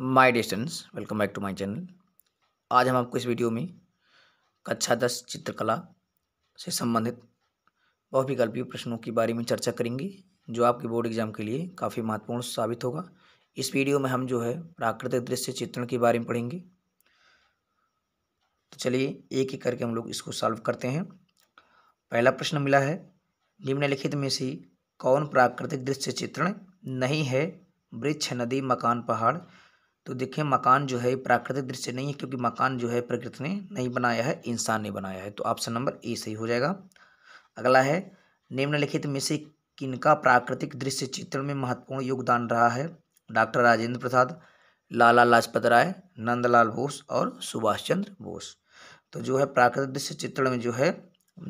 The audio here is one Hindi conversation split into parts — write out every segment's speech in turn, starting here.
my distance welcome back to my channel आज हम आपको इस वीडियो में कक्षा दस चित्रकला से संबंधित बहुविकल्पीय प्रश्नों के बारे में चर्चा करेंगे जो आपके बोर्ड एग्जाम के लिए काफ़ी महत्वपूर्ण साबित होगा इस वीडियो में हम जो है प्राकृतिक दृश्य चित्रण के बारे में पढ़ेंगे तो चलिए एक एक करके हम लोग इसको सॉल्व करते हैं पहला प्रश्न मिला है निम्नलिखित में से कौन प्राकृतिक दृश्य चित्रण नहीं है वृक्ष नदी मकान पहाड़ तो देखिए मकान जो है प्राकृतिक दृश्य नहीं है क्योंकि मकान जो है प्रकृति ने नहीं बनाया है इंसान ने बनाया है तो ऑप्शन नंबर ए सही हो जाएगा अगला है निम्नलिखित में से किनका प्राकृतिक दृश्य चित्रण में महत्वपूर्ण योगदान रहा है डॉक्टर राजेंद्र प्रसाद लाला लाजपत राय नंदलाल बोस और सुभाष चंद्र बोस तो जो है प्राकृतिक दृश्य चित्रण में जो है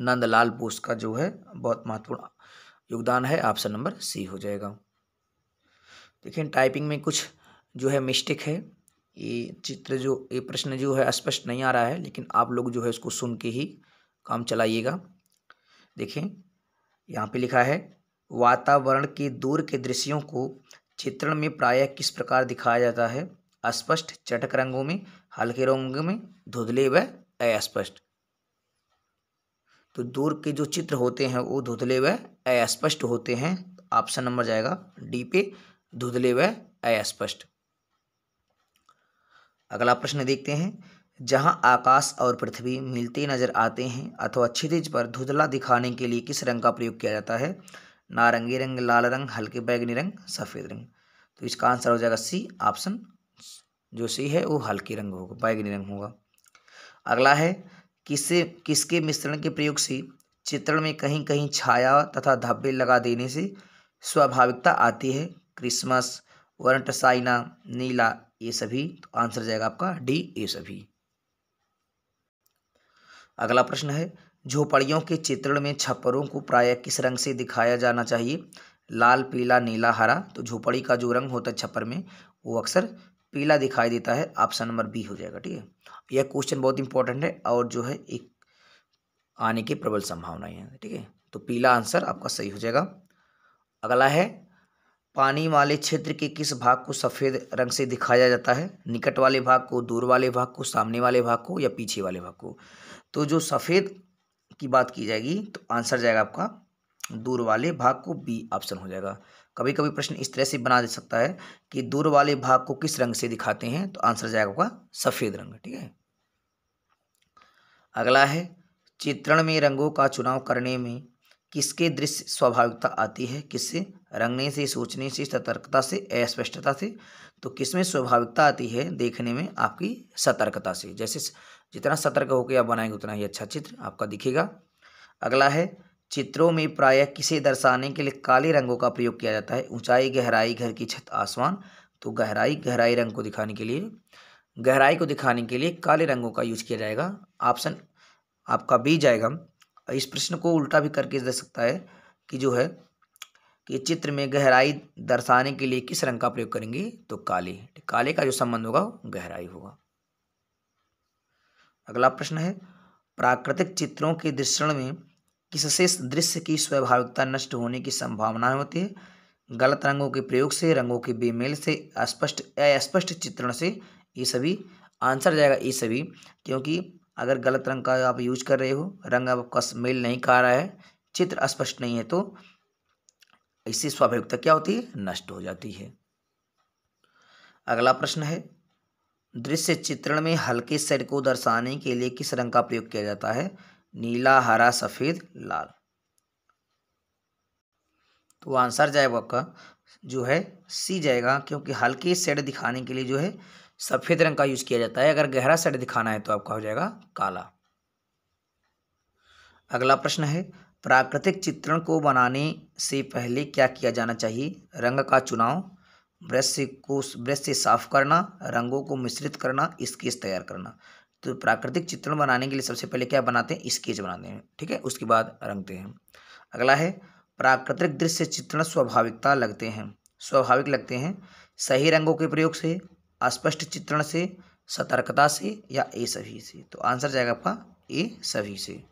नंदलाल बोस का जो है बहुत महत्वपूर्ण योगदान है ऑप्शन नंबर सी हो जाएगा देखिए टाइपिंग में कुछ जो है मिस्टेक है ये चित्र जो ये प्रश्न जो है स्पष्ट नहीं आ रहा है लेकिन आप लोग जो है उसको सुन के ही काम चलाइएगा देखें यहाँ पे लिखा है वातावरण के दूर के दृश्यों को चित्रण में प्रायः किस प्रकार दिखाया जाता है अस्पष्ट चटक रंगों में हल्के रंगों में धुधले व अस्पष्ट तो दूर के जो चित्र होते हैं वो धुधले व अस्पष्ट होते हैं ऑप्शन नंबर जाएगा डी पे धुधले व अस्पष्ट अगला प्रश्न देखते हैं जहाँ आकाश और पृथ्वी मिलते नजर आते हैं अथवा क्षितिज पर धुंधला दिखाने के लिए किस रंग का प्रयोग किया जाता है नारंगी रंग लाल रंग हल्के बैगनी रंग सफ़ेद रंग तो इसका आंसर हो जाएगा सी ऑप्शन जो सी है वो हल्के रंग होगा बैगनी रंग होगा अगला है किससे किसके मिश्रण के प्रयोग से चित्रण में कहीं कहीं छाया तथा धब्बे लगा देने से स्वाभाविकता आती है क्रिसमस वर्णटसाइना नीला ये सभी तो आंसर जाएगा आपका डी ए सभी अगला प्रश्न है झोपड़ियों के चित्रण में छप्परों को प्रायः किस रंग से दिखाया जाना चाहिए लाल पीला नीला हरा तो झोपड़ी का जो रंग होता है छप्पर में वो अक्सर पीला दिखाई देता है ऑप्शन नंबर बी हो जाएगा ठीक है यह क्वेश्चन बहुत इंपॉर्टेंट है और जो है एक आने की प्रबल संभावनाएं हैं ठीक है तो पीला आंसर आपका सही हो जाएगा अगला है पानी वाले क्षेत्र के किस भाग को सफ़ेद रंग से दिखाया जाता है निकट वाले भाग को दूर वाले भाग को सामने वाले भाग को या पीछे वाले भाग को तो जो सफ़ेद की बात की जाएगी तो आंसर जाएगा आपका दूर वाले भाग को बी ऑप्शन हो जाएगा कभी कभी प्रश्न इस तरह से बना दे सकता है कि दूर वाले भाग को किस रंग से दिखाते हैं तो आंसर जाएगा आपका सफ़ेद रंग ठीक है अगला है चित्रण में रंगों का चुनाव करने में किसके दृश्य स्वाभाविकता आती है किससे रंगने से सोचने से सतर्कता से अस्पष्टता से तो किसमें स्वाभाविकता आती है देखने में आपकी सतर्कता से जैसे जितना सतर्क होकर आप बनाएंगे उतना ही अच्छा चित्र आपका दिखेगा अगला है चित्रों में प्रायः किसे दर्शाने के लिए काले रंगों का प्रयोग किया जाता है ऊंचाई गहराई घर की छत आसमान तो गहराई गहराई रंग को दिखाने के लिए गहराई को दिखाने के लिए काले रंगों का यूज किया जाएगा ऑप्शन आपका बी जाएगा इस प्रश्न को उल्टा भी करके दे सकता है कि जो है कि चित्र में गहराई दर्शाने के लिए किस रंग का प्रयोग करेंगे तो काले काले का जो संबंध होगा गहराई होगा अगला प्रश्न है प्राकृतिक चित्रों के दृश्य में किससे दृश्य की स्वाभाविकता नष्ट होने की संभावनाएं होती है गलत रंगों के प्रयोग से रंगों के बेमेल से अस्पष्ट अस्पष्ट चित्रण से ये सभी आंसर जाएगा ये सभी क्योंकि अगर गलत रंग का आप यूज कर रहे हो रंग आपका मेल नहीं खा रहा है चित्र अस्पष्ट नहीं है तो इससे स्वाभाविकता क्या होती है नष्ट हो जाती है अगला प्रश्न है दृश्य चित्रण में हल्के शेड को दर्शाने के लिए किस रंग का प्रयोग किया जाता है नीला हरा सफ़ेद लाल तो आंसर जाएगा आपका जो है सी जाएगा क्योंकि हल्के शेड दिखाने के लिए जो है सफ़ेद रंग का यूज़ किया जाता है अगर गहरा शेड दिखाना है तो आपका हो जाएगा काला अगला प्रश्न है प्राकृतिक चित्रण को बनाने से पहले क्या किया जाना चाहिए रंग का चुनाव ब्रश से को ब्रश से साफ करना रंगों को मिश्रित करना स्केच तैयार करना तो प्राकृतिक चित्रण बनाने के लिए सबसे पहले क्या बनाते हैं स्केच बनाते हैं ठीक है उसके बाद रंगते हैं अगला है प्राकृतिक दृश्य चित्रण स्वाभाविकता लगते हैं स्वाभाविक लगते हैं सही रंगों के प्रयोग से अस्पष्ट चित्रण से सतर्कता से या ए सभी से तो आंसर जाएगा आपका ए सभी से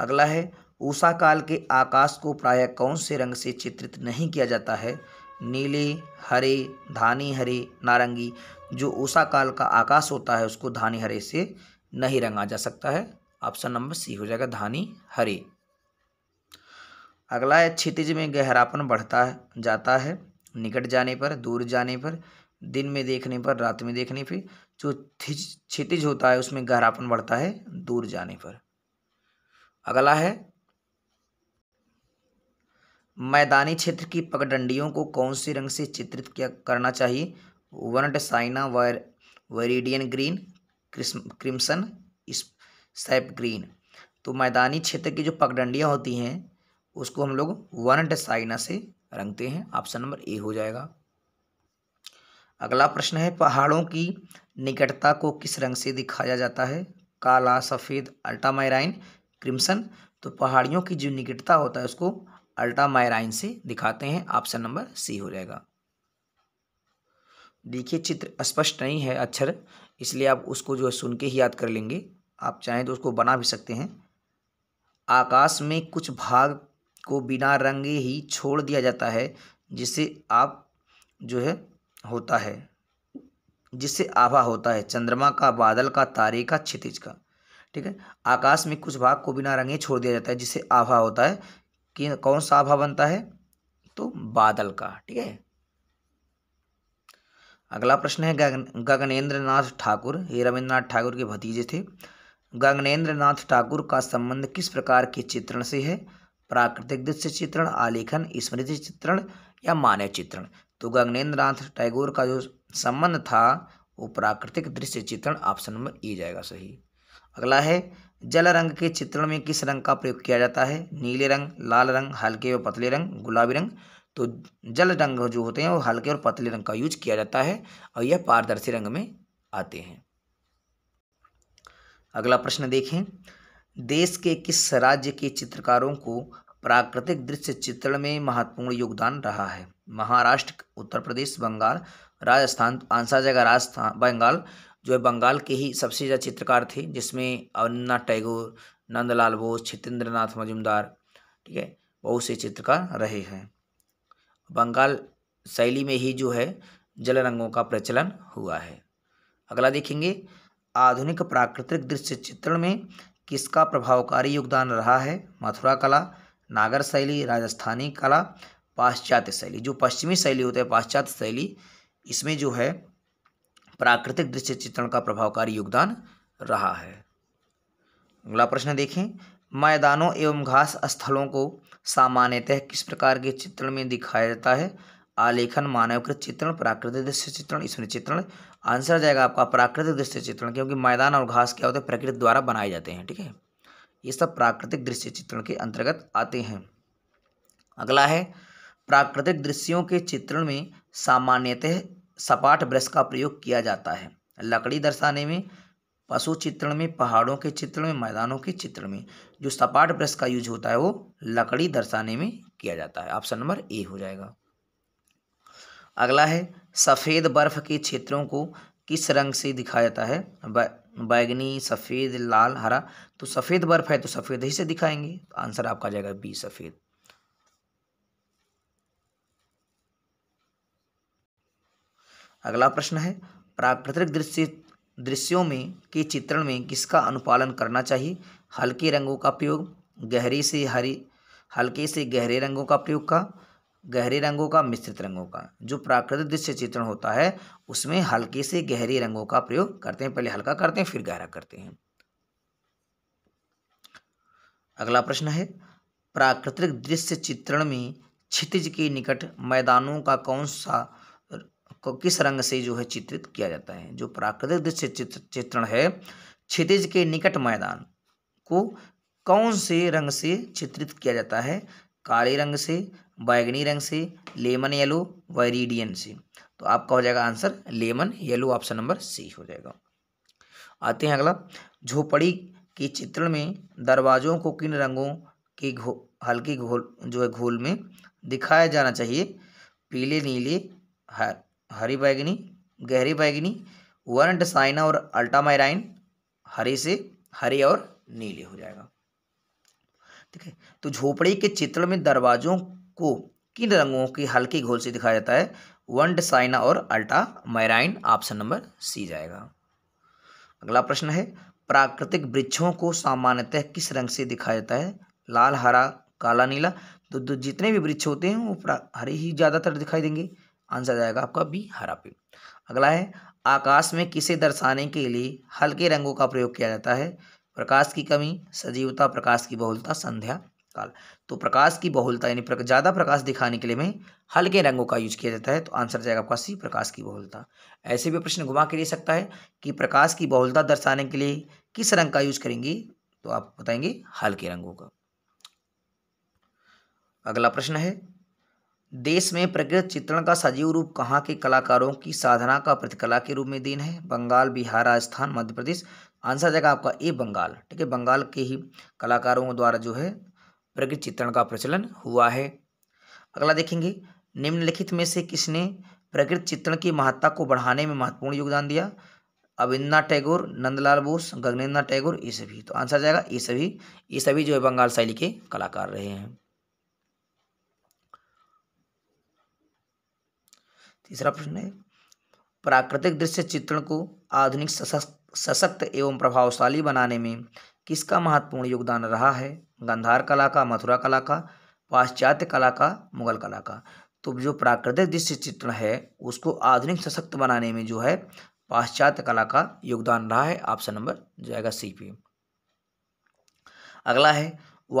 अगला है ऊषा काल के आकाश को प्रायः कौन से रंग से चित्रित नहीं किया जाता है नीले हरे धानी हरे नारंगी जो ऊषा काल का आकाश होता है उसको धानी हरे से नहीं रंगा जा सकता है ऑप्शन नंबर सी हो जाएगा धानी हरे अगला है क्षितिज में गहरापन बढ़ता है जाता है निकट जाने पर दूर जाने पर दिन में देखने पर रात में देखने पर जो क्षितिज होता है उसमें गहरापन बढ़ता है दूर जाने पर अगला है मैदानी क्षेत्र की पगडंडियों को कौन से रंग से चित्रित किया करना चाहिए वर्ट साइना वर viridian green crimson sap green तो मैदानी क्षेत्र की जो पगडंडियाँ होती हैं उसको हम लोग वर्ट साइना से रंगते हैं ऑप्शन नंबर ए हो जाएगा अगला प्रश्न है पहाड़ों की निकटता को किस रंग से दिखाया जाता है काला सफ़ेद अल्टामाइराइन क्रिम्सन तो पहाड़ियों की जो निकटता होता है उसको अल्ट्रामायराइन से दिखाते हैं ऑप्शन नंबर सी हो जाएगा देखिए चित्र स्पष्ट नहीं है अक्षर इसलिए आप उसको जो है सुन के ही याद कर लेंगे आप चाहें तो उसको बना भी सकते हैं आकाश में कुछ भाग को बिना रंगे ही छोड़ दिया जाता है जिसे आप जो है होता है जिससे आभा होता है चंद्रमा का बादल का तारे का क्षितिज का ठीक है आकाश में कुछ भाग को बिना रंगे छोड़ दिया जाता है जिससे आभा होता है कि कौन सा आभा बनता है तो बादल का ठीक है अगला प्रश्न है गगनेन्द्र नाथ ठाकुर ये रविन्द्रनाथ ठाकुर के भतीजे थे गगनेन्द्र नाथ ठाकुर का संबंध किस प्रकार के चित्रण से है प्राकृतिक दृश्य चित्रण आलेखन स्मृति चित्रण या मानव चित्रण तो गगनेन्द्र नाथ टैगोर का जो संबंध था वो प्राकृतिक दृश्य चित्रण ऑप्शन नंबर ए जाएगा सही अगला है जल रंग के चित्रण में किस रंग का प्रयोग किया जाता है नीले रंग लाल रंग हल्के और पतले रंग गुलाबी रंग तो जल रंग जो होते हैं वो हल्के और पतले रंग का यूज किया जाता है और यह पारदर्शी रंग में आते हैं अगला प्रश्न देखें देश के किस राज्य के चित्रकारों को प्राकृतिक दृश्य चित्रण में महत्वपूर्ण योगदान रहा है महाराष्ट्र उत्तर प्रदेश बंगाल राजस्थान आंसर जगह राजस्थान बंगाल जो है बंगाल के ही सबसे ज़्यादा चित्रकार थे जिसमें अवनीन्द्रनाथ टैगोर नंदलाल बोस छितेंद्र नाथ मजुमदार ठीक है बहुत से चित्रकार रहे हैं बंगाल शैली में ही जो है जल रंगों का प्रचलन हुआ है अगला देखेंगे आधुनिक प्राकृतिक दृश्य चित्रण में किसका प्रभावकारी योगदान रहा है मथुरा कला नागर शैली राजस्थानी कला पाश्चात्य शैली जो पश्चिमी शैली होती है पाश्चात्य शैली इसमें जो है प्राकृतिक दृश्य चित्रण का प्रभावकारी योगदान रहा है अगला प्रश्न देखें मैदानों एवं घास स्थलों को सामान्यतः किस प्रकार के चित्रण में दिखाया जाता है आलेखन मानवकृत चित्रण प्राकृतिक दृश्य चित्रण इसमें चित्रण आंसर जाएगा आपका प्राकृतिक दृश्य चित्रण क्योंकि मैदान और घास क्या होते हैं प्रकृति द्वारा बनाए जाते हैं ठीक है ये सब प्राकृतिक दृश्य चित्रण के अंतर्गत आते हैं अगला है प्राकृतिक दृश्यों के चित्रण में सामान्यतः सपाट ब्रश का प्रयोग किया जाता है लकड़ी दर्शाने में पशु चित्रण में पहाड़ों के चित्रण में मैदानों के चित्रण में जो सपाट ब्रश का यूज होता है वो लकड़ी दर्शाने में किया जाता है ऑप्शन नंबर ए हो जाएगा अगला है सफ़ेद बर्फ के क्षेत्रों को किस रंग से दिखाया जाता है बैगनी सफ़ेद लाल हरा तो सफ़ेद बर्फ है तो सफ़ेद ही से दिखाएंगे तो आंसर आपका जाएगा बी सफ़ेद अगला प्रश्न है प्राकृतिक दृश्य दृश्यों में के चित्रण में किसका अनुपालन करना चाहिए हल्के रंगों का प्रयोग गहरे से हरी हल्के से गहरे रंगों का प्रयोग का गहरे रंगों का मिश्रित रंगों का जो प्राकृतिक दृश्य चित्रण होता है उसमें हल्के से गहरे रंगों का प्रयोग करते हैं पहले हल्का करते हैं फिर गहरा करते हैं अगला प्रश्न है प्राकृतिक दृश्य चित्रण में क्षितिज के निकट मैदानों का कौन सा को किस रंग से जो है चित्रित किया जाता है जो प्राकृतिक दृश्य चित्रण है क्षितिज के निकट मैदान को कौन से रंग से चित्रित किया जाता है काले रंग से बैगनी रंग से लेमन येलो वेरिडियन से तो आपका हो जाएगा answer lemon yellow option number C हो जाएगा आते हैं अगला झोपड़ी के चित्रण में दरवाजों को किन रंगों के घो हल्की घोल जो है घोल में दिखाया जाना चाहिए पीले नीले हर हरी बैगनी गहरी बैगनी वर्ण डसाइना और अल्टामाइराइन हरे से हरी और नीले हो जाएगा ठीक है तो झोपड़ी के चित्रण में दरवाजों को किन रंगों की हल्की घोल से दिखाया जाता है वन साइना और ultramarine option number C जाएगा अगला प्रश्न है प्राकृतिक वृक्षों को सामान्यतः किस रंग से दिखाया जाता है लाल हरा काला नीला तो, तो जितने भी वृक्ष होते हैं वो हरे ही ज़्यादातर दिखाई देंगे आंसर जाएगा आपका बी हरा पेड़ अगला है आकाश में किसे दर्शाने के लिए हल्के रंगों का प्रयोग किया जाता है प्रकाश की कमी सजीवता प्रकाश की बहुलता संध्या काल तो प्रकाश की बहुलता यानी प्रक, ज़्यादा प्रकाश दिखाने के लिए में हल्के रंगों का यूज किया जाता है तो आंसर जाएगा आपका सी प्रकाश की बहुलता ऐसे भी प्रश्न घुमा के ले सकता है कि प्रकाश की बहुलता दर्शाने के लिए किस रंग का यूज करेंगे तो आप बताएंगे हल्के रंगों का अगला प्रश्न है देश में प्रकृत चित्रण का सजीव रूप कहाँ के कलाकारों की साधना का प्रतिकला के रूप में दिन है बंगाल बिहार राजस्थान मध्य प्रदेश आंसर जाएगा आपका ए बंगाल ठीक है बंगाल के ही कलाकारों द्वारा जो है प्रकृत चित्रण का प्रचलन हुआ है अगला देखेंगे निम्नलिखित में से किसने प्रकृत चित्रण की महत्ता को बढ़ाने में महत्वपूर्ण योगदान दिया अविंद्रनाथ टैगोर नंदलाल बोस गगनेन्द्रनाथ टैगोर ये सभी तो आंसर जाएगा ये सभी ये सभी जो है बंगाल शैली के कलाकार रहे हैं तीसरा प्रश्न है प्राकृतिक दृश्य चित्रण को आधुनिक सशक्त सशक्त एवं प्रभावशाली बनाने में किसका महत्वपूर्ण योगदान रहा है गंधार कला का मथुरा कला का पाश्चात्य कला का मुगल कला का तो जो प्राकृतिक दृश्य चित्रण है उसको आधुनिक सशक्त बनाने में जो है पाश्चात्य कला का योगदान रहा है ऑप्शन नंबर जाएगा सी पी अगला है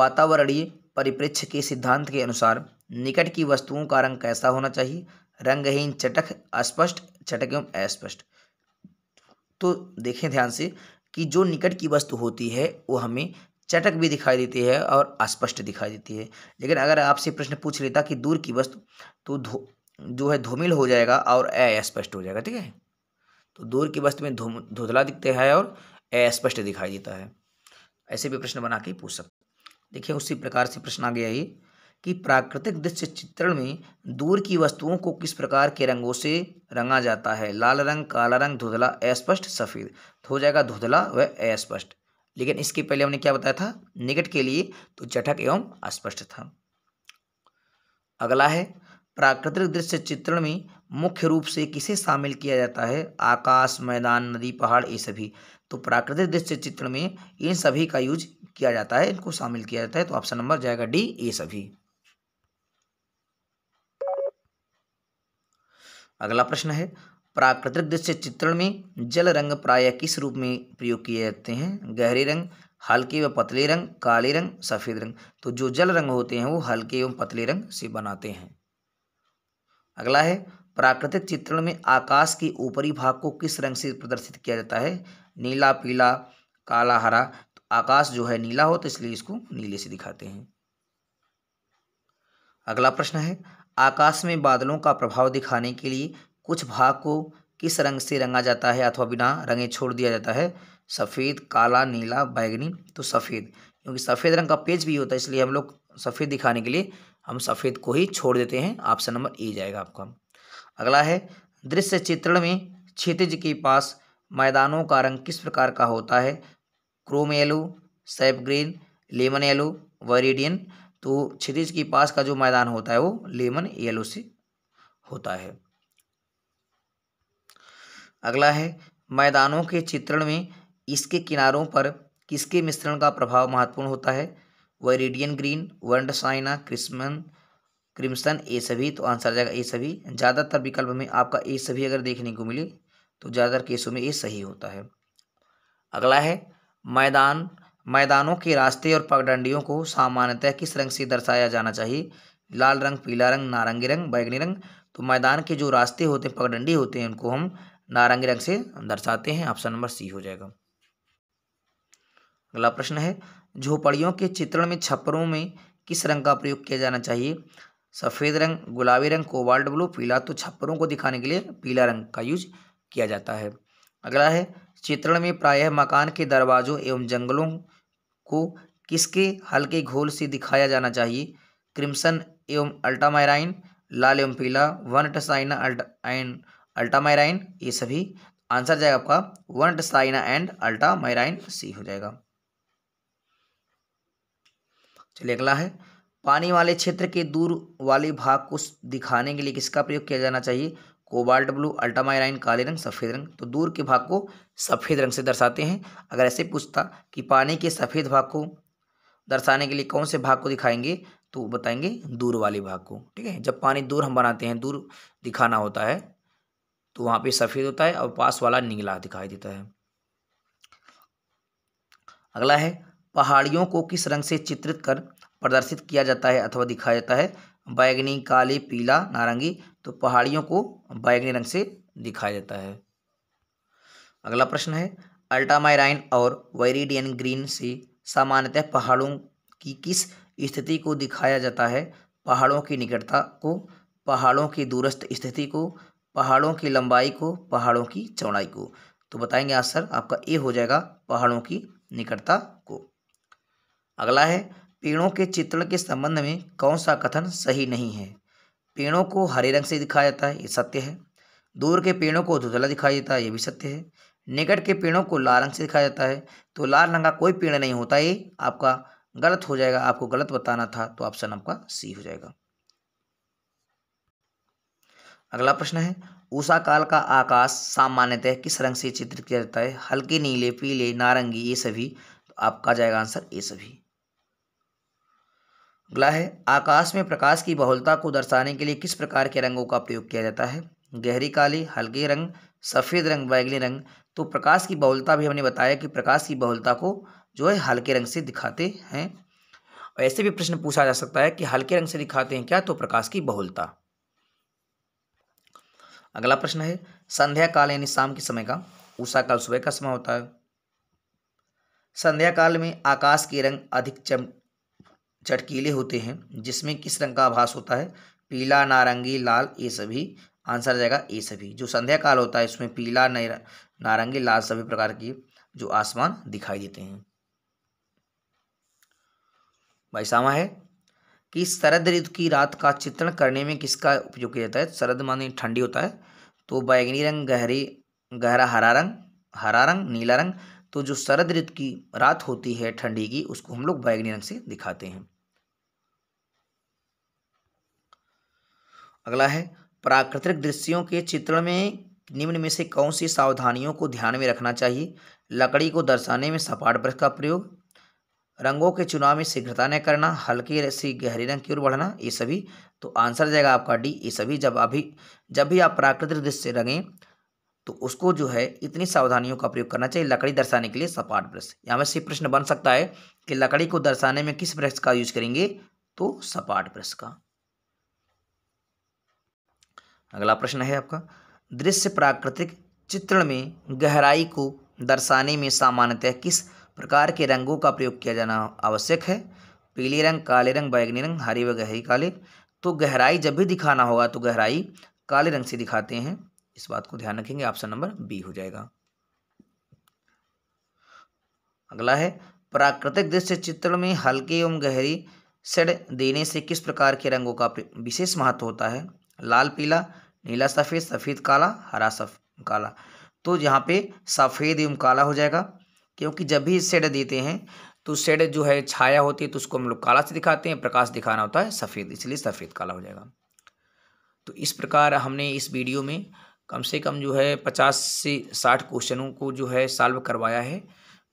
वातावरणीय परिप्रेक्ष्य के सिद्धांत के अनुसार निकट की वस्तुओं का रंग कैसा होना चाहिए रंगहीन चटक अस्पष्ट चटक एवं अस्पष्ट तो देखें ध्यान से कि जो निकट की वस्तु होती है वो हमें चटक भी दिखाई देती है और अस्पष्ट दिखाई देती है लेकिन अगर आपसे प्रश्न पूछ लेता कि दूर की वस्तु तो धो जो है धूमिल हो जाएगा और अस्पष्ट हो जाएगा ठीक है तो दूर की वस्तु में धूम धुंधला दिखते है और अस्पष्ट दिखाई देता है ऐसे भी प्रश्न बना के पूछ सकते देखिए उसी प्रकार से प्रश्न आ गया ही कि प्राकृतिक दृश्य चित्रण में दूर की वस्तुओं को किस प्रकार के रंगों से रंगा जाता है लाल रंग काला रंग धुधला अस्पष्ट सफ़ेद तो हो जाएगा धुधला व अस्पष्ट लेकिन इसके पहले हमने क्या बताया था निकट के लिए तो चटक एवं अस्पष्ट था अगला है प्राकृतिक दृश्य चित्रण में मुख्य रूप से किसे शामिल किया जाता है आकाश मैदान नदी पहाड़ ये सभी तो प्राकृतिक दृश्य चित्रण में इन सभी का यूज किया जाता है इनको शामिल किया जाता है तो ऑप्शन नंबर जाएगा डी ये सभी अगला प्रश्न है प्राकृतिक दृश्य चित्रण में जल रंग प्राय किस रूप में प्रयोग किए जाते हैं गहरे रंग हल्के व पतले रंग काले रंग सफ़ेद रंग तो जो जल रंग होते हैं वो हल्के एवं पतले रंग से बनाते हैं अगला है प्राकृतिक चित्रण में आकाश के ऊपरी भाग को किस रंग से प्रदर्शित किया जाता है नीला पीला काला हरा तो आकाश जो है नीला हो तो इसलिए इसको नीले से दिखाते हैं अगला प्रश्न है आकाश में बादलों का प्रभाव दिखाने के लिए कुछ भाग को किस रंग से रंगा जाता है अथवा बिना रंगे छोड़ दिया जाता है सफ़ेद काला नीला बैगनी तो सफ़ेद क्योंकि सफ़ेद रंग का पेज भी होता है इसलिए हम लोग सफ़ेद दिखाने के लिए हम सफ़ेद को ही छोड़ देते हैं ऑप्शन नंबर ए जाएगा आपका अगला है दृश्य चित्रण में क्षितिज के पास मैदानों का रंग किस प्रकार का होता है chrome yellow sap green lemon yellow viridian तो क्षितिज के पास का जो मैदान होता है वो लेमन येलो से होता है अगला है मैदानों के चित्रण में इसके किनारों पर किसके मिश्रण का प्रभाव महत्वपूर्ण होता है viridian green world cyan crimson crimson A सभी तो आंसर आ जाएगा ए सभी ज़्यादातर विकल्प में आपका ए सभी अगर देखने को मिले तो ज़्यादातर केसों में ए सही होता है अगला है मैदान मैदानों के रास्ते और पगडंडियों को सामान्यतः किस रंग से दर्शाया जाना चाहिए लाल रंग पीला रंग नारंगी रंग बैगनी रंग तो मैदान के जो रास्ते होते हैं पगडंडी होते हैं उनको हम नारंगी रंग से दर्शाते हैं ऑप्शन नंबर सी हो जाएगा अगला प्रश्न है झोपड़ियों के चित्रण में छप्परों में किस रंग का प्रयोग किया जाना चाहिए सफ़ेद रंग गुलाबी रंग कोबाल्ट ब्लू पीला तो छप्परों को दिखाने के लिए पीला रंग का यूज किया जाता है अगला है चित्रण में प्रायः मकान के दरवाज़ों एवं जंगलों को किसके हल्के घोल से दिखाया जाना चाहिए क्रिम्सन एवं अल्टामाइराइन लाल एवं पीला वन टसाइना अल्टा एंड अल्टामाइराइन ये सभी आंसर जाएगा आपका वन टसाइना एंड अल्टामाइराइन सी हो जाएगा चलिए अगला है पानी वाले क्षेत्र के दूर वाले भाग को दिखाने के लिए किसका प्रयोग किया जाना चाहिए कोबाल्ट ब्लू अल्टामाइनाइन काले रंग सफ़ेद रंग तो दूर के भाग को सफ़ेद रंग से दर्शाते हैं अगर ऐसे पूछता कि पानी के सफ़ेद भाग को दर्शाने के लिए कौन से भाग को दिखाएंगे तो बताएंगे दूर वाले भाग को ठीक है जब पानी दूर हम बनाते हैं दूर दिखाना होता है तो वहाँ पे सफ़ेद होता है और पास वाला नीला दिखाई देता है अगला है पहाड़ियों को किस रंग से चित्रित कर प्रदर्शित किया जाता है अथवा दिखाया जाता है बैगनी काली पीला नारंगी तो पहाड़ियों को बैगनी रंग से दिखाया जाता है अगला प्रश्न है अल्टामाइराइन और वेरिडियन ग्रीन से सामान्यतः पहाड़ों की किस स्थिति को दिखाया जाता है पहाड़ों की निकटता को पहाड़ों की दूरस्थ स्थिति को पहाड़ों की लंबाई को पहाड़ों की चौड़ाई को तो बताएंगे आंसर आपका ए हो जाएगा पहाड़ों की निकटता को अगला है पेड़ों के चित्रण के संबंध में कौन सा कथन सही नहीं है पेड़ों को हरे रंग से दिखाया जाता है ये सत्य है दूर के पेड़ों को धुधला दिखाया जाता है ये भी सत्य है निकट के पेड़ों को लाल रंग से दिखाया जाता है तो लाल रंग का कोई पेड़ नहीं होता ये आपका गलत हो जाएगा आपको गलत बताना था तो ऑप्शन आपका सी हो जाएगा अगला प्रश्न है ऊषा काल का आकाश सामान्यतः किस रंग से चित्रित किया जाता है हल्के नीले पीले नारंगी ये सभी तो आपका जाएगा आंसर ये सभी अगला है आकाश में प्रकाश की बहुलता को दर्शाने के लिए किस प्रकार के रंगों का प्रयोग किया जाता है गहरी काली हल्के रंग सफ़ेद रंग बैगनी रंग तो प्रकाश की बहुलता भी हमने बताया कि प्रकाश की बहुलता को जो है हल्के रंग से दिखाते हैं ऐसे भी प्रश्न पूछा जा सकता है कि हल्के रंग से दिखाते हैं क्या तो प्रकाश की बहुलता अगला प्रश्न है संध्या काल यानी शाम के समय का ऊषा काल सुबह का समय होता है संध्या काल में आकाश के रंग अधिक चम चटकीले होते हैं जिसमें किस रंग का आभास होता है पीला नारंगी लाल ये सभी आंसर आ जाएगा ये सभी जो संध्या काल होता है इसमें पीला नारंगी लाल सभी प्रकार की जो आसमान दिखाई देते हैं बाईसावा है कि शरद ऋतु की रात का चित्रण करने में किसका उपयोग किया जाता है शरद माने ठंडी होता है तो बैगनी रंग गहरी गहरा हरा रंग हरा रंग नीला रंग तो जो शरद ऋतु की रात होती है ठंडी की उसको हम लोग बैगनी रंग से दिखाते हैं अगला है प्राकृतिक दृश्यों के चित्रण में निम्न में से कौन सी सावधानियों को ध्यान में रखना चाहिए लकड़ी को दर्शाने में सपाट ब्रश का प्रयोग रंगों के चुनाव में शीघ्रता न करना हल्के से गहरे रंग की ओर बढ़ना ये सभी तो आंसर जाएगा आपका डी ये सभी जब अभी जब भी आप प्राकृतिक दृश्य रंगें तो उसको जो है इतनी सावधानियों का प्रयोग करना चाहिए लकड़ी दर्शाने के लिए सपाट ब्रश यहाँ में सिर्फ प्रश्न बन सकता है कि लकड़ी को दर्शाने में किस ब्रश का यूज करेंगे तो सपाट ब्रश का अगला प्रश्न है आपका दृश्य प्राकृतिक चित्रण में गहराई को दर्शाने में सामान्यतः किस प्रकार के रंगों का प्रयोग किया जाना आवश्यक है पीले रंग काले रंग बैगनी रंग हरे व गहरी काले तो गहराई जब भी दिखाना होगा तो गहराई काले रंग से दिखाते हैं इस बात को ध्यान रखेंगे ऑप्शन नंबर बी हो जाएगा अगला है प्राकृतिक दृश्य चित्रण में हल्के एवं गहरी सेड देने से किस प्रकार के रंगों का विशेष महत्व होता है लाल पीला नीला सफ़ेद सफ़ेद काला हरा सफ काला तो यहाँ पे सफ़ेद एवं काला हो जाएगा क्योंकि जब भी सेड देते हैं तो सेड जो है छाया होती है तो उसको हम लोग काला से दिखाते हैं प्रकाश दिखाना होता है सफ़ेद इसलिए सफ़ेद काला हो जाएगा तो इस प्रकार हमने इस वीडियो में कम से कम जो है पचास से साठ क्वेश्चनों को जो है सॉल्व करवाया है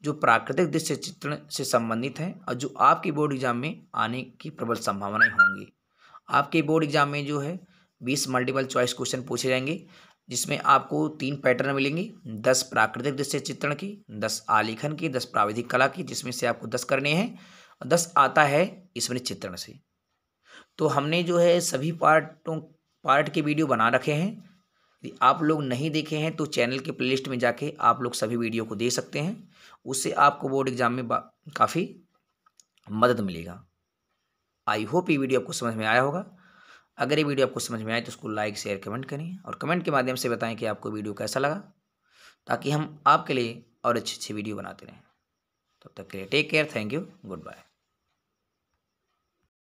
जो प्राकृतिक दृश्य चित्रण से संबंधित हैं और जो आपके बोर्ड एग्जाम में आने की प्रबल संभावनाएं होंगी आपके बोर्ड एग्जाम में जो है बीस मल्टीपल चॉइस क्वेश्चन पूछे जाएंगे जिसमें आपको तीन पैटर्न मिलेंगे दस प्राकृतिक दृश्य चित्रण की दस आलेखन की दस प्राविधिक कला की जिसमें से आपको दस करने हैं और दस आता है इसमें चित्रण से तो हमने जो है सभी पार्टों पार्ट के वीडियो बना रखे हैं यदि आप लोग नहीं देखे हैं तो चैनल के प्लेलिस्ट में जाके आप लोग सभी वीडियो को दे सकते हैं उससे आपको बोर्ड एग्जाम में काफ़ी मदद मिलेगा आई होप ये वीडियो आपको समझ में आया होगा अगर ये वीडियो आपको समझ में आए तो उसको लाइक शेयर कमेंट करें और कमेंट के माध्यम से बताएं कि आपको वीडियो कैसा लगा ताकि हम आपके लिए और अच्छी अच्छी वीडियो बनाते रहें तब तो तक के लिए take care thank you good bye